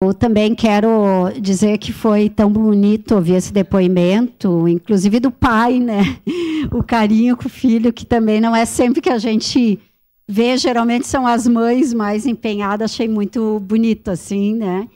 Eu também quero dizer que foi tão bonito ouvir esse depoimento, inclusive do pai, né? O carinho com o filho, que também não é sempre que a gente vê, geralmente são as mães mais empenhadas, achei muito bonito, assim, né?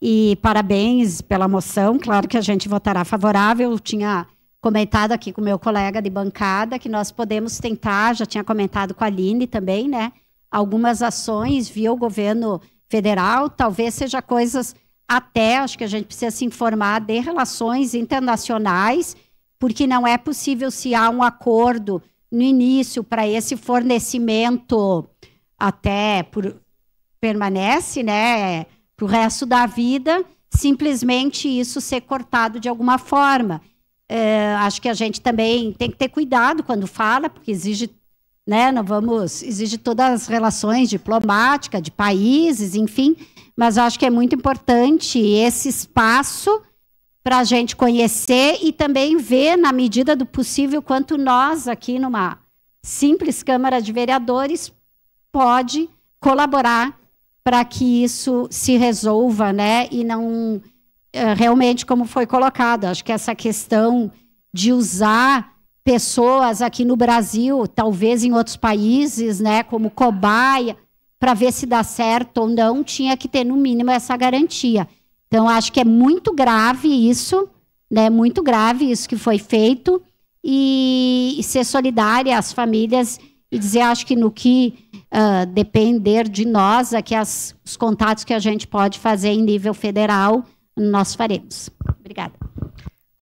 E parabéns pela moção, claro que a gente votará favorável. Eu tinha comentado aqui com meu colega de bancada que nós podemos tentar, já tinha comentado com a Aline também, né? Algumas ações via o governo federal, talvez seja coisas até, acho que a gente precisa se informar de relações internacionais, porque não é possível se há um acordo no início para esse fornecimento até por, permanece, né, para o resto da vida, simplesmente isso ser cortado de alguma forma. É, acho que a gente também tem que ter cuidado quando fala, porque exige né? Não vamos exigir todas as relações diplomáticas, de países, enfim, mas eu acho que é muito importante esse espaço para a gente conhecer e também ver, na medida do possível, quanto nós, aqui numa simples Câmara de Vereadores, pode colaborar para que isso se resolva, né? E não eh, realmente como foi colocado. Acho que essa questão de usar pessoas aqui no Brasil, talvez em outros países, né, como cobaia, para ver se dá certo ou não, tinha que ter no mínimo essa garantia. Então acho que é muito grave isso, né, muito grave isso que foi feito e, e ser solidária às famílias e dizer acho que no que uh, depender de nós, aqui é as, os contatos que a gente pode fazer em nível federal, nós faremos. Obrigada.